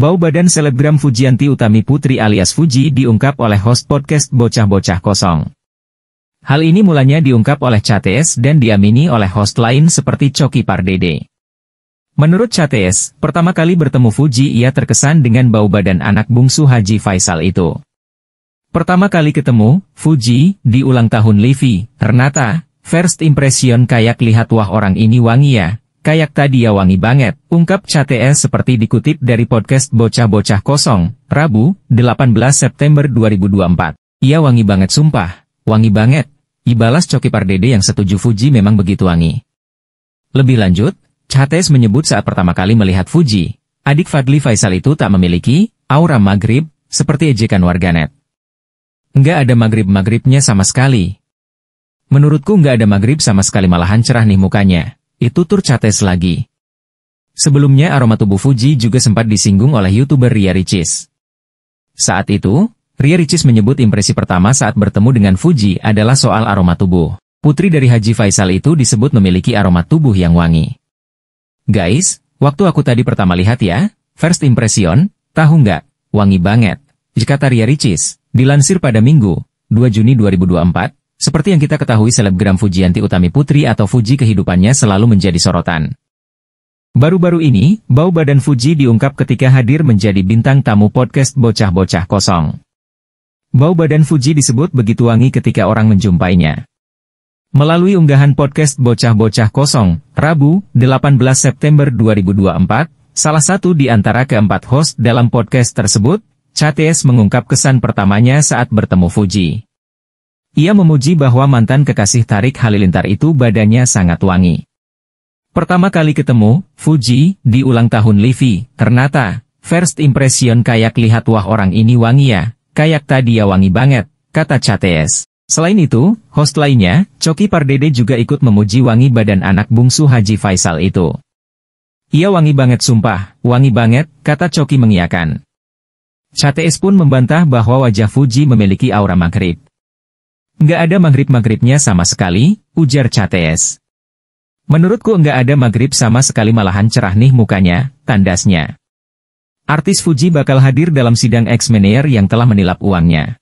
Bau badan selebgram Fujianti Utami Putri alias Fuji diungkap oleh host podcast Bocah-Bocah Kosong. Hal ini mulanya diungkap oleh CTS dan diamini oleh host lain seperti Coki Pardede. Menurut CTS, pertama kali bertemu Fuji ia terkesan dengan bau badan anak bungsu Haji Faisal itu. Pertama kali ketemu, Fuji, di ulang tahun Livi, Renata, first impression kayak lihat wah orang ini wangi ya, Kayak tadi ya wangi banget, ungkap CTS seperti dikutip dari podcast Bocah-Bocah Kosong, Rabu, 18 September 2024. Iya wangi banget sumpah, wangi banget. Ibalas Coki Pardede yang setuju Fuji memang begitu wangi. Lebih lanjut, CTS menyebut saat pertama kali melihat Fuji, adik Fadli Faisal itu tak memiliki aura maghrib, seperti ejekan warganet. Nggak ada maghrib-maghribnya sama sekali. Menurutku nggak ada maghrib sama sekali malahan cerah nih mukanya itu cates lagi. Sebelumnya aroma tubuh Fuji juga sempat disinggung oleh youtuber Ria Ricis. Saat itu, Ria Ricis menyebut impresi pertama saat bertemu dengan Fuji adalah soal aroma tubuh. Putri dari Haji Faisal itu disebut memiliki aroma tubuh yang wangi. Guys, waktu aku tadi pertama lihat ya, first impression, tahu nggak, wangi banget. Jika Ria Ricis, dilansir pada Minggu, 2 Juni 2024, seperti yang kita ketahui selebgram Fujianti Utami Putri atau Fuji kehidupannya selalu menjadi sorotan. Baru-baru ini, bau badan Fuji diungkap ketika hadir menjadi bintang tamu podcast Bocah-Bocah Kosong. Bau badan Fuji disebut begitu wangi ketika orang menjumpainya. Melalui unggahan podcast Bocah-Bocah Kosong, Rabu, 18 September 2024, salah satu di antara keempat host dalam podcast tersebut, Chates mengungkap kesan pertamanya saat bertemu Fuji. Ia memuji bahwa mantan kekasih Tarik Halilintar itu badannya sangat wangi. Pertama kali ketemu, Fuji, di ulang tahun Livi, ternyata, first impression kayak lihat wah orang ini wangi ya, kayak tadi ya wangi banget, kata Cates. Selain itu, host lainnya, Coki Pardede juga ikut memuji wangi badan anak bungsu Haji Faisal itu. Ia wangi banget sumpah, wangi banget, kata Coki mengiakan. Cates pun membantah bahwa wajah Fuji memiliki aura maghrib. Nggak ada maghrib-maghribnya sama sekali, ujar Cates. Menurutku nggak ada maghrib sama sekali malahan cerah nih mukanya, tandasnya. Artis Fuji bakal hadir dalam sidang ex menier yang telah menilap uangnya.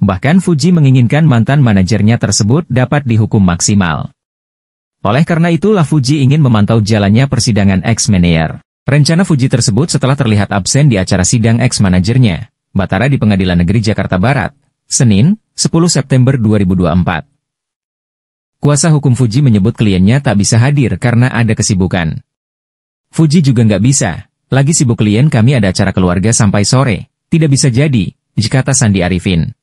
Bahkan Fuji menginginkan mantan manajernya tersebut dapat dihukum maksimal. Oleh karena itulah Fuji ingin memantau jalannya persidangan ex menier Rencana Fuji tersebut setelah terlihat absen di acara sidang ex-manajernya, Batara di Pengadilan Negeri Jakarta Barat, Senin, 10 September 2024. Kuasa hukum Fuji menyebut kliennya tak bisa hadir karena ada kesibukan. Fuji juga nggak bisa, lagi sibuk klien kami ada acara keluarga sampai sore, tidak bisa jadi, kata Sandi Arifin.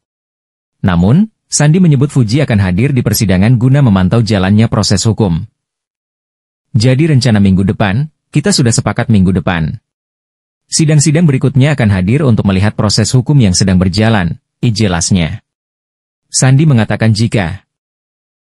Namun, Sandi menyebut Fuji akan hadir di persidangan guna memantau jalannya proses hukum. Jadi rencana minggu depan, kita sudah sepakat minggu depan. Sidang-sidang berikutnya akan hadir untuk melihat proses hukum yang sedang berjalan, ijelasnya. Sandi mengatakan jika